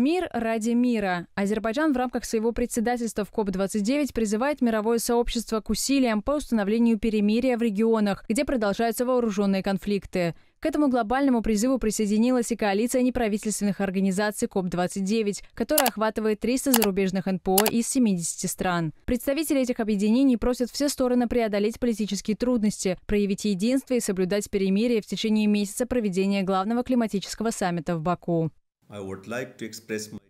Мир ради мира. Азербайджан в рамках своего председательства в КОП-29 призывает мировое сообщество к усилиям по установлению перемирия в регионах, где продолжаются вооруженные конфликты. К этому глобальному призыву присоединилась и коалиция неправительственных организаций КОП-29, которая охватывает 300 зарубежных НПО из 70 стран. Представители этих объединений просят все стороны преодолеть политические трудности, проявить единство и соблюдать перемирие в течение месяца проведения главного климатического саммита в Баку.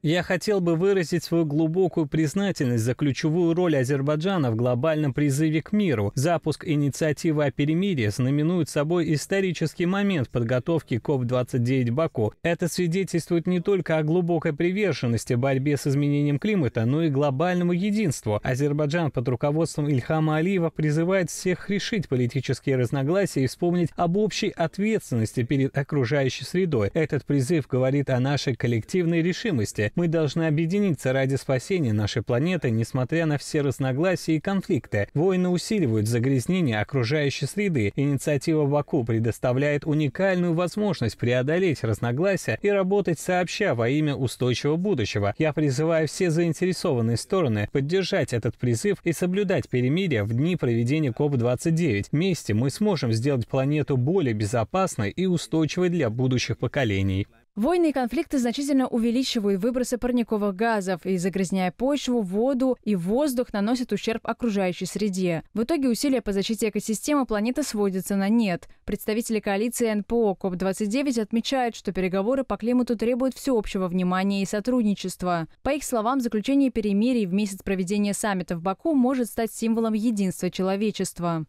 Я хотел бы выразить свою глубокую признательность за ключевую роль Азербайджана в глобальном призыве к миру. Запуск инициативы о перемирии знаменует собой исторический момент подготовки КОП-29 Баку. Это свидетельствует не только о глубокой приверженности борьбе с изменением климата, но и глобальному единству. Азербайджан под руководством Ильхама Алиева призывает всех решить политические разногласия и вспомнить об общей ответственности перед окружающей средой. Этот призыв говорит о нашей нашей коллективной решимости. Мы должны объединиться ради спасения нашей планеты, несмотря на все разногласия и конфликты. Войны усиливают загрязнение окружающей среды. Инициатива Баку предоставляет уникальную возможность преодолеть разногласия и работать сообща во имя устойчивого будущего. Я призываю все заинтересованные стороны поддержать этот призыв и соблюдать перемирие в дни проведения КОП-29. Вместе мы сможем сделать планету более безопасной и устойчивой для будущих поколений. Войны и конфликты значительно увеличивают выбросы парниковых газов и, загрязняя почву, воду и воздух, наносят ущерб окружающей среде. В итоге усилия по защите экосистемы планеты сводятся на нет. Представители коалиции НПО КОП-29 отмечают, что переговоры по климату требуют всеобщего внимания и сотрудничества. По их словам, заключение перемирий в месяц проведения саммита в Баку может стать символом единства человечества.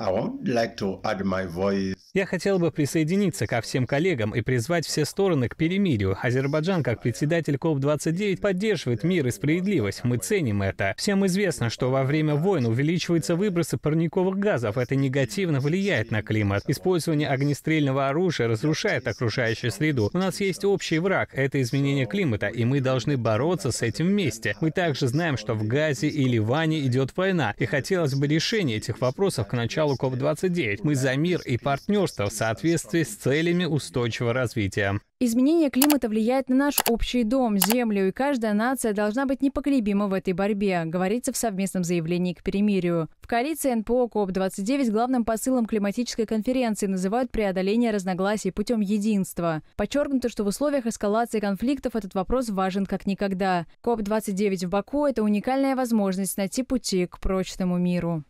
I would like to add my voice я хотел бы присоединиться ко всем коллегам и призвать все стороны к перемирию. Азербайджан, как председатель КОП-29, поддерживает мир и справедливость. Мы ценим это. Всем известно, что во время войн увеличиваются выбросы парниковых газов. Это негативно влияет на климат. Использование огнестрельного оружия разрушает окружающую среду. У нас есть общий враг — это изменение климата, и мы должны бороться с этим вместе. Мы также знаем, что в Газе и Ливане идет война, и хотелось бы решения этих вопросов к началу КОП-29. Мы за мир и партнерство роста в соответствии с целями устойчивого развития. Изменение климата влияет на наш общий дом, землю, и каждая нация должна быть непоколебима в этой борьбе, говорится в совместном заявлении к перемирию. В коалиции НПО КОП-29 главным посылом климатической конференции называют преодоление разногласий путем единства. Подчеркнуто, что в условиях эскалации конфликтов этот вопрос важен как никогда. КОП-29 в Баку – это уникальная возможность найти пути к прочному миру.